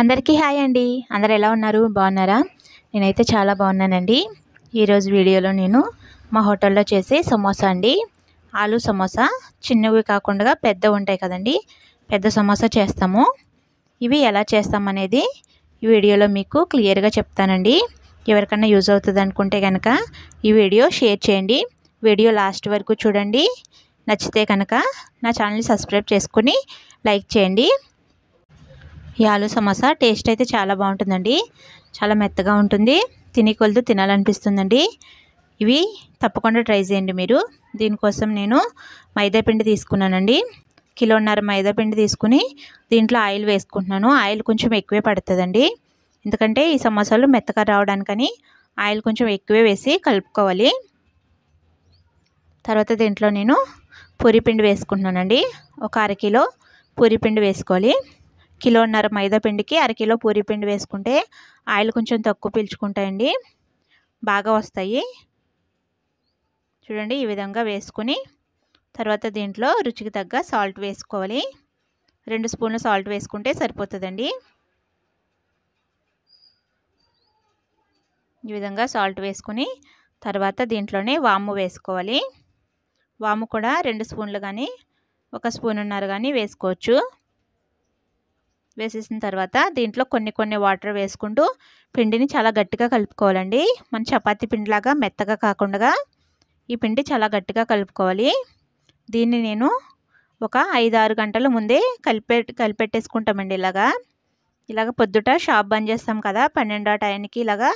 అందరికీ హాయ్ అండి అందరు ఎలా ఉన్నారు బాగున్నారా నేనైతే చాలా బాగున్నానండి ఈరోజు వీడియోలో నేను మా హోటల్లో చేసే సమోసా అండి ఆలు సమోసా చిన్నవి కాకుండా పెద్ద ఉంటాయి కదండి పెద్ద సమోసా చేస్తాము ఇవి ఎలా చేస్తామనేది ఈ వీడియోలో మీకు క్లియర్గా చెప్తానండి ఎవరికన్నా యూజ్ అవుతుంది అనుకుంటే కనుక ఈ వీడియో షేర్ చేయండి వీడియో లాస్ట్ వరకు చూడండి నచ్చితే కనుక నా ఛానల్ని సబ్స్క్రైబ్ చేసుకుని లైక్ చేయండి ఈ ఆలు సమోసా టేస్ట్ అయితే చాలా బాగుంటుందండి చాలా మెత్తగా ఉంటుంది తినే కొలుతూ తినాలనిపిస్తుందండి ఇవి తప్పకుండా ట్రై చేయండి మీరు దీనికోసం నేను మైదా పిండి తీసుకున్నానండి కిలోన్నర మైదా పిండి తీసుకుని దీంట్లో ఆయిల్ వేసుకుంటున్నాను ఆయిల్ కొంచెం ఎక్కువే పడుతుందండి ఎందుకంటే ఈ సమోసాలు మెత్తగా రావడానికని ఆయిల్ కొంచెం ఎక్కువే వేసి కలుపుకోవాలి తర్వాత దీంట్లో నేను పూరి పిండి వేసుకుంటున్నానండి ఒక అరకిలో పూరి పిండి వేసుకోవాలి కిలోన్నర మైదా పిండికి అరకిలో పూరి పిండి వేసుకుంటే ఆయిల్ కొంచెం తక్కువ పీల్చుకుంటాయండి బాగా వస్తాయి చూడండి ఈ విధంగా వేసుకుని తర్వాత దీంట్లో రుచికి తగ్గ సాల్ట్ వేసుకోవాలి రెండు స్పూన్లు సాల్ట్ వేసుకుంటే సరిపోతుందండి ఈ విధంగా సాల్ట్ వేసుకుని తర్వాత దీంట్లోనే వాము వేసుకోవాలి వాము కూడా రెండు స్పూన్లు కానీ ఒక స్పూన్ ఉన్నారు కానీ వేసుకోవచ్చు వేసేసిన తర్వాత దీంట్లో కొన్ని కొన్ని వాటర్ వేసుకుంటూ పిండిని చాలా గట్టిగా కలుపుకోవాలండి మన చపాతి పిండిలాగా మెత్తగా కాకుండా ఈ పిండి చాలా గట్టిగా కలుపుకోవాలి దీన్ని నేను ఒక ఐదు ఆరు గంటల ముందే కలిపే కలిపెట్టేసుకుంటామండి ఇలాగా ఇలాగ పొద్దుట షాప్ బంద్ చేస్తాం కదా పన్నెండో టైంకి ఇలాగా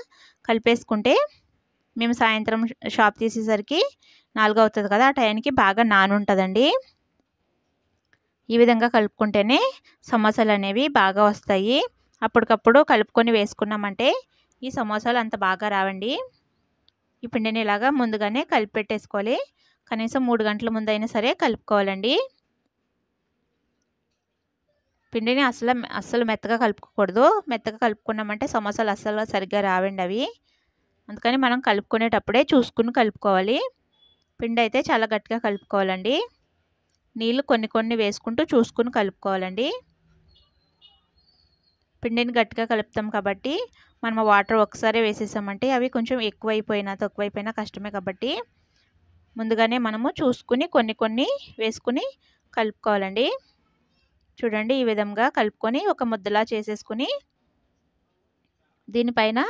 కలిపేసుకుంటే మేము సాయంత్రం షాప్ తీసేసరికి నాలుగు అవుతుంది కదా ఆ టైంకి బాగా నానుంటుందండి ఈ విధంగా కలుపుకుంటేనే సమోసాలు అనేవి బాగా వస్తాయి అప్పటికప్పుడు కలుపుకొని వేసుకున్నామంటే ఈ సమోసాలు అంత బాగా రావండి ఈ పిండిని ఇలాగా ముందుగానే కలిపి పెట్టేసుకోవాలి కనీసం మూడు గంటల ముందైనా సరే కలుపుకోవాలండి పిండిని అసలు అస్సలు మెత్తగా కలుపుకోకూడదు మెత్తగా కలుపుకున్నామంటే సమోసాలు అస్సలు సరిగ్గా రావండి అవి అందుకని మనం కలుపుకునేటప్పుడే చూసుకుని కలుపుకోవాలి పిండి అయితే చాలా గట్టిగా కలుపుకోవాలండి నీళ్ళు కొన్ని కొన్ని వేసుకుంటూ చూసుకుని కలుపుకోవాలండి పిండిని గట్టిగా కలుపుతాం కాబట్టి మనం వాటర్ ఒకసారి వేసేసామంటే అవి కొంచెం ఎక్కువైపోయినా తక్కువైపోయినా కష్టమే కాబట్టి ముందుగానే మనము చూసుకుని కొన్ని కొన్ని వేసుకుని కలుపుకోవాలండి చూడండి ఈ విధంగా కలుపుకొని ఒక ముద్దలా చేసేసుకుని దీనిపైన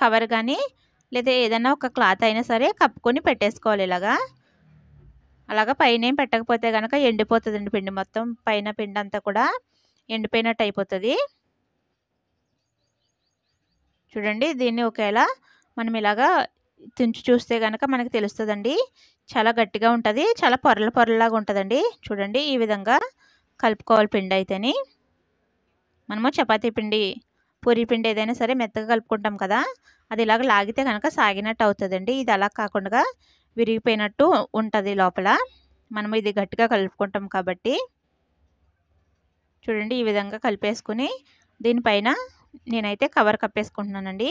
కవర్ కానీ లేదా ఏదైనా ఒక క్లాత్ అయినా సరే కప్పుకొని పెట్టేసుకోవాలి ఇలాగా అలాగా పైన ఏం పెట్టకపోతే కనుక ఎండిపోతుందండి పిండి మొత్తం పైన పిండి అంతా కూడా ఎండిపోయినట్టు అయిపోతుంది చూడండి దీన్ని ఒకేలా మనం ఇలాగా తుంచి చూస్తే కనుక మనకి తెలుస్తుందండి చాలా గట్టిగా ఉంటుంది చాలా పొరల పొరలాగా ఉంటుందండి చూడండి ఈ విధంగా కలుపుకోవాలి పిండి అయితేని మనము చపాతీ పిండి పూరి పిండి ఏదైనా సరే మెత్తగా కలుపుకుంటాం కదా అది ఇలాగ లాగితే కనుక సాగినట్టు అవుతుందండి ఇది అలా కాకుండా విరిగిపోయినట్టు ఉంటుంది లోపల మనం ఇది గట్టిగా కలుపుకుంటాం కాబట్టి చూడండి ఈ విధంగా కలిపేసుకుని దీనిపైన నేనైతే కవర్ కప్పేసుకుంటున్నానండి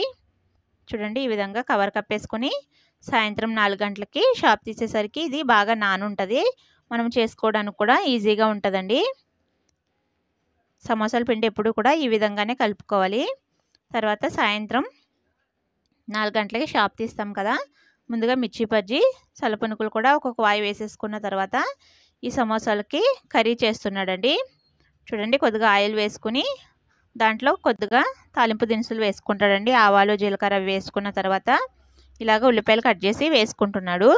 చూడండి ఈ విధంగా కవర్ కప్పేసుకుని సాయంత్రం నాలుగు గంటలకి షాప్ తీసేసరికి ఇది బాగా నానుంటుంది మనం చేసుకోవడానికి కూడా ఈజీగా ఉంటుందండి సమోసాల పిండి ఎప్పుడు కూడా ఈ విధంగానే కలుపుకోవాలి తర్వాత సాయంత్రం నాలుగు గంటలకి షాప్ తీస్తాం కదా ముందుగా మిర్చి బజ్జి సలపనుకులు కూడా ఒక్కొక్క వాయి వేసేసుకున్న తర్వాత ఈ సమోసాలకి కర్రీ చేస్తున్నాడండి చూడండి కొద్దిగా ఆయిల్ వేసుకుని దాంట్లో కొద్దిగా తాలింపు దినుసులు వేసుకుంటాడండి ఆవాలు జీలకర్ర వేసుకున్న తర్వాత ఇలాగ ఉల్లిపాయలు కట్ చేసి వేసుకుంటున్నాడు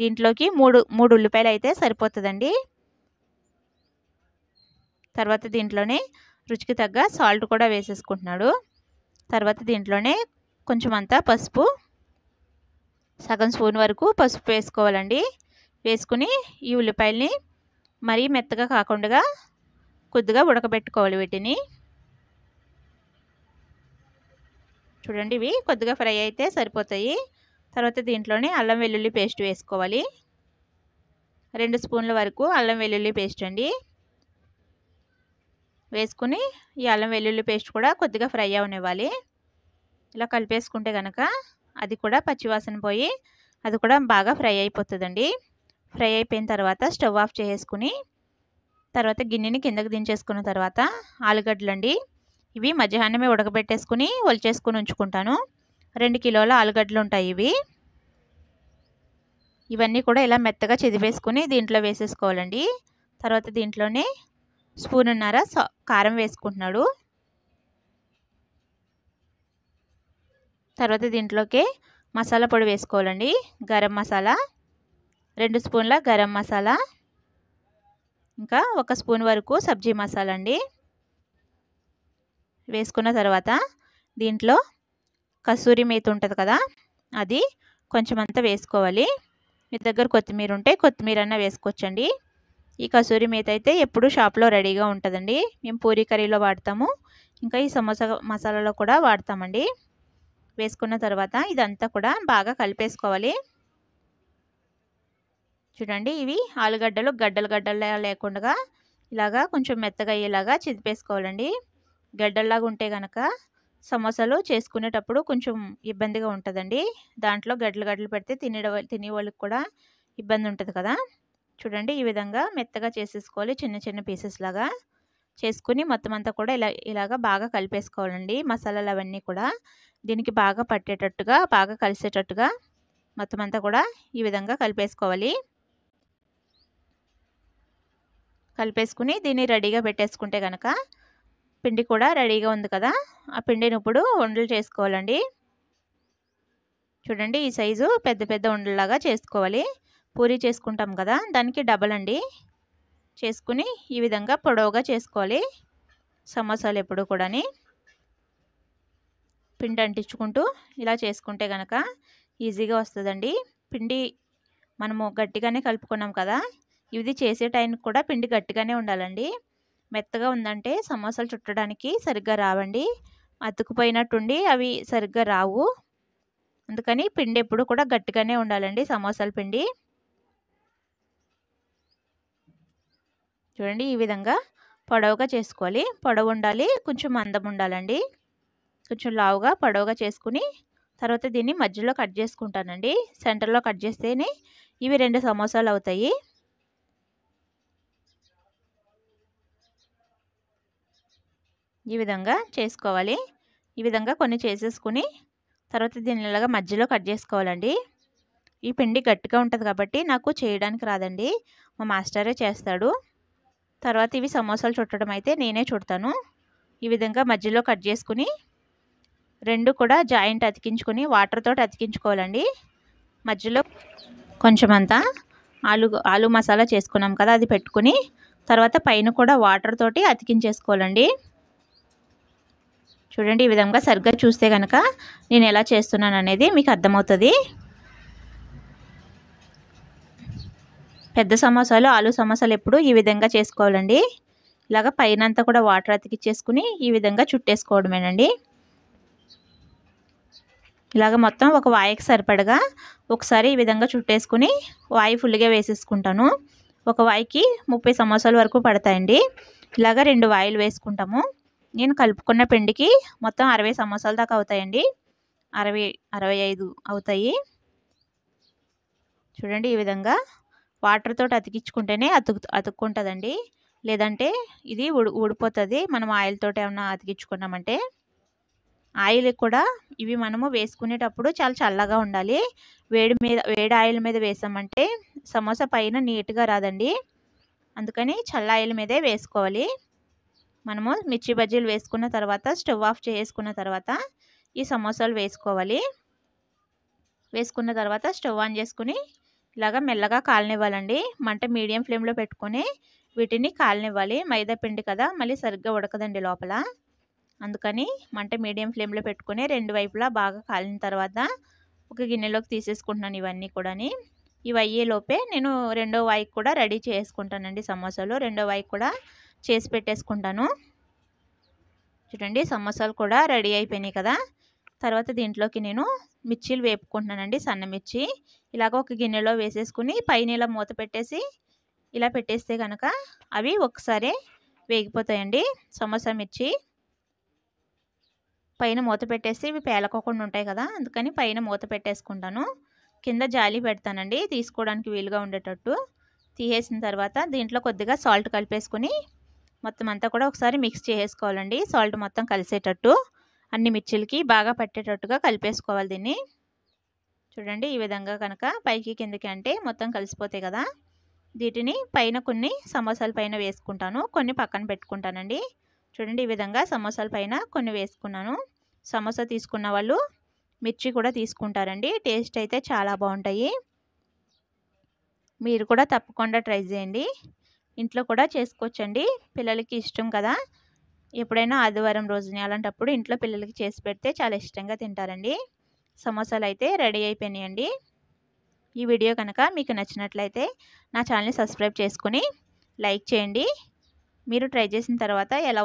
దీంట్లోకి మూడు మూడు ఉల్లిపాయలు అయితే సరిపోతుందండి తర్వాత దీంట్లోనే రుచికి తగ్గ సాల్ట్ కూడా వేసేసుకుంటున్నాడు తర్వాత దీంట్లోనే కొంచెం అంతా పసుపు సగం స్పూన్ వరకు పసుపు వేసుకోవాలండి వేసుకుని ఈ ఉల్లిపాయల్ని మరీ మెత్తగా కాకుండా కొద్దిగా ఉడకబెట్టుకోవాలి వీటిని చూడండి ఇవి కొద్దిగా ఫ్రై అయితే సరిపోతాయి తర్వాత దీంట్లోనే అల్లం వెల్లుల్లి పేస్ట్ వేసుకోవాలి రెండు స్పూన్ల వరకు అల్లం వెల్లుల్లి పేస్ట్ అండి వేసుకుని ఈ అల్లం వెల్లుల్లి పేస్ట్ కూడా కొద్దిగా ఫ్రై అవనివ్వాలి ఇలా కలిపేసుకుంటే కనుక అది కూడా పచ్చివాసన పోయి అది కూడా బాగా ఫ్రై అయిపోతుందండి ఫ్రై అయిపోయిన తర్వాత స్టవ్ ఆఫ్ చేసుకుని తర్వాత గిన్నెని కిందకు దించేసుకున్న తర్వాత ఆలుగడ్డలండి ఇవి మధ్యాహ్నమే ఉడకబెట్టేసుకుని ఒలిచేసుకుని ఉంచుకుంటాను రెండు కిలోల ఆలుగడ్డలు ఉంటాయి ఇవి ఇవన్నీ కూడా ఇలా మెత్తగా చెదివేసుకుని దీంట్లో వేసేసుకోవాలండి తర్వాత దీంట్లోనే స్పూన్ ఉన్నారా కారం వేసుకుంటున్నాడు తర్వాత దీంట్లోకి మసాలా పొడి వేసుకోవాలండి గరం మసాలా రెండు స్పూన్ల గరం మసాలా ఇంకా ఒక స్పూన్ వరకు సబ్జీ మసాలా అండి వేసుకున్న తర్వాత దీంట్లో కస్తూరి మేత ఉంటుంది కదా అది కొంచెం అంతా వేసుకోవాలి మీ దగ్గర కొత్తిమీర ఉంటే కొత్తిమీర అన్న వేసుకోవచ్చండి ఈ కసూరి మేత అయితే ఎప్పుడు షాప్లో రెడీగా ఉంటుందండి మేము పూరీ కర్రీలో వాడతాము ఇంకా ఈ సమోసా మసాలాలో కూడా వాడతామండి వేసుకున్న తర్వాత ఇదంతా కూడా బాగా కలిపేసుకోవాలి చూడండి ఇవి ఆలుగడ్డలు గడ్డలు గడ్డలు లేకుండా ఇలాగా కొంచెం మెత్తగా అయ్యేలాగా చిదిపేసుకోవాలండి గడ్డల్లాగా ఉంటే కనుక సమోసాలు చేసుకునేటప్పుడు కొంచెం ఇబ్బందిగా ఉంటుందండి దాంట్లో గడ్డలు గడ్డలు పెడితే తినే తినే వాళ్ళకి కూడా ఇబ్బంది ఉంటుంది కదా చూడండి ఈ విధంగా మెత్తగా చేసేసుకోవాలి చిన్న చిన్న పీసెస్ లాగా చేసుకుని మొత్తం అంతా కూడా ఇలా ఇలాగా బాగా కలిపేసుకోవాలండి మసాలాలు అవన్నీ కూడా దీనికి బాగా పట్టేటట్టుగా బాగా కలిసేటట్టుగా మొత్తం అంతా కూడా ఈ విధంగా కలిపేసుకోవాలి కలిపేసుకుని దీన్ని రెడీగా పెట్టేసుకుంటే కనుక పిండి కూడా రెడీగా ఉంది కదా ఆ పిండిని ఇప్పుడు ఉండలు చేసుకోవాలండి చూడండి ఈ సైజు పెద్ద పెద్ద ఉండలాగా చేసుకోవాలి పూరి చేసుకుంటాం కదా దానికి డబల్ అండి చేసుకుని ఈ విధంగా పొడవుగా చేసుకోవాలి సమోసాలు ఎప్పుడు కూడా పిండి అంటించుకుంటూ ఇలా చేసుకుంటే కనుక ఈజీగా వస్తుందండి పిండి మనము గట్టిగానే కలుపుకున్నాం కదా ఇది చేసే టైంకి కూడా పిండి గట్టిగానే ఉండాలండి మెత్తగా ఉందంటే సమోసాలు చుట్టడానికి సరిగ్గా రావండి అతుకుపోయినట్టుండి అవి సరిగ్గా రావు అందుకని పిండి ఎప్పుడు కూడా గట్టిగానే ఉండాలండి సమోసాల పిండి చూడండి ఈ విధంగా పొడవుగా చేసుకోవాలి పొడవు ఉండాలి కొంచెం మందం ఉండాలండి కొంచెం లావుగా పొడవుగా చేసుకుని తర్వాత దీన్ని మధ్యలో కట్ చేసుకుంటానండి సెంటర్లో కట్ చేస్తేనే ఇవి రెండు సమోసాలు అవుతాయి ఈ విధంగా చేసుకోవాలి ఈ విధంగా కొన్ని చేసేసుకుని తర్వాత దీన్ని ఇలాగా మధ్యలో కట్ చేసుకోవాలండి ఈ పిండి గట్టిగా ఉంటుంది కాబట్టి నాకు చేయడానికి రాదండి మా మాస్టరే చేస్తాడు తర్వాత ఇవి సమోసాలు చుట్టడం అయితే నేనే చుడతాను ఈ విధంగా మధ్యలో కట్ చేసుకుని రెండు కూడా జాయింట్ అతికించుకొని వాటర్తో అతికించుకోవాలండి మధ్యలో కొంచెమంతా ఆలు ఆలు మసాలా చేసుకున్నాం కదా అది పెట్టుకుని తర్వాత పైన కూడా వాటర్ తోటి అతికించేసుకోవాలండి చూడండి ఈ విధంగా సరిగ్గా చూస్తే కనుక నేను ఎలా చేస్తున్నాను అనేది మీకు అర్థమవుతుంది పెద్ద సమోసాలు ఆలు సమోసాలు ఎప్పుడు ఈ విధంగా చేసుకోవాలండి ఇలాగ పైన అంతా కూడా వాటర్ అతికిచ్చేసుకుని ఈ విధంగా చుట్టేసుకోవడమేనండి ఇలాగ మొత్తం ఒక వాయికి సరిపడగా ఒకసారి ఈ విధంగా చుట్టేసుకుని వాయి ఫుల్గా వేసేసుకుంటాను ఒక వాయికి ముప్పై సమోసాల వరకు పడతాయండి ఇలాగ రెండు వాయిలు వేసుకుంటాము నేను కలుపుకున్న పిండికి మొత్తం అరవై సమోసాల దాకా అవుతాయండి అరవై అరవై ఐదు అవుతాయి చూడండి ఈ విధంగా వాటర్ తోటి అతికించుకుంటేనే అతుకు అతుక్కుంటుందండి లేదంటే ఇది ఉడి ఊడిపోతుంది మనం ఆయిల్ తోటి ఏమన్నా అతికించుకున్నామంటే ఆయిల్ కూడా ఇవి మనము వేసుకునేటప్పుడు చాలా చల్లగా ఉండాలి వేడి మీద వేడి ఆయిల్ మీద వేసామంటే సమోసా పైన నీట్గా రాదండి అందుకని చల్ల ఆయిల్ మీదే వేసుకోవాలి మనము మిర్చి బజ్జీలు వేసుకున్న తర్వాత స్టవ్ ఆఫ్ చేసుకున్న తర్వాత ఈ సమోసాలు వేసుకోవాలి వేసుకున్న తర్వాత స్టవ్ ఆన్ చేసుకుని ఇలాగా మెల్లగా కాలనివ్వాలండి మంట మీడియం ఫ్లేమ్లో పెట్టుకొని వీటిని కాలనివ్వాలి మైదా పిండి కదా మళ్ళీ సరిగ్గా ఉడకదండి లోపల అందుకని మంట మీడియం ఫ్లేమ్లో పెట్టుకొని రెండు వైపులా బాగా కాలిన తర్వాత ఒక గిన్నెలోకి తీసేసుకుంటున్నాను ఇవన్నీ కూడాని ఇవి అయ్యేలోపే నేను రెండో వాయికి కూడా రెడీ చేసుకుంటానండి సమోసాలు రెండో వాయికి కూడా చేసి పెట్టేసుకుంటాను చూడండి సమోసాలు కూడా రెడీ అయిపోయినాయి కదా తర్వాత దీంట్లోకి నేను మిర్చీలు వేపుకుంటున్నానండి సన్నమిర్చి ఇలాగ ఒక గిన్నెలో వేసేసుకుని పైన ఇలా మూత పెట్టేసి ఇలా పెట్టేస్తే కనుక అవి ఒకసారి వేగిపోతాయండి సమోసా మిర్చి పైన మూత పెట్టేసి ఇవి పేలకోకుండా ఉంటాయి కదా అందుకని పైన మూత పెట్టేసుకుంటాను కింద జాలి పెడతానండి తీసుకోవడానికి వీలుగా ఉండేటట్టు తీసేసిన తర్వాత దీంట్లో కొద్దిగా సాల్ట్ కలిపేసుకుని మొత్తం అంతా కూడా ఒకసారి మిక్స్ చేసేసుకోవాలండి సాల్ట్ మొత్తం కలిసేటట్టు అన్ని మిర్చిలకి బాగా పట్టేటట్టుగా కలిపేసుకోవాలి దీన్ని చూడండి ఈ విధంగా కనుక పైకి కిందకి అంటే మొత్తం కలిసిపోతాయి కదా వీటిని పైన కొన్ని సమోసాల పైన వేసుకుంటాను కొన్ని పక్కన పెట్టుకుంటానండి చూడండి ఈ విధంగా సమోసాల పైన కొన్ని వేసుకున్నాను సమోసా తీసుకున్న వాళ్ళు మిర్చి కూడా తీసుకుంటారండి టేస్ట్ అయితే చాలా బాగుంటాయి మీరు కూడా తప్పకుండా ట్రై చేయండి ఇంట్లో కూడా చేసుకోవచ్చండి పిల్లలకి ఇష్టం కదా ఎప్పుడైనా ఆదివారం రోజుని అలాంటప్పుడు ఇంట్లో పిల్లలకి చేసి పెడితే చాలా ఇష్టంగా తింటారండి సమోసాలు అయితే రెడీ అయిపోయినాయండి ఈ వీడియో కనుక మీకు నచ్చినట్లయితే నా ఛానల్ని సబ్స్క్రైబ్ చేసుకుని లైక్ చేయండి మీరు ట్రై చేసిన తర్వాత ఎలా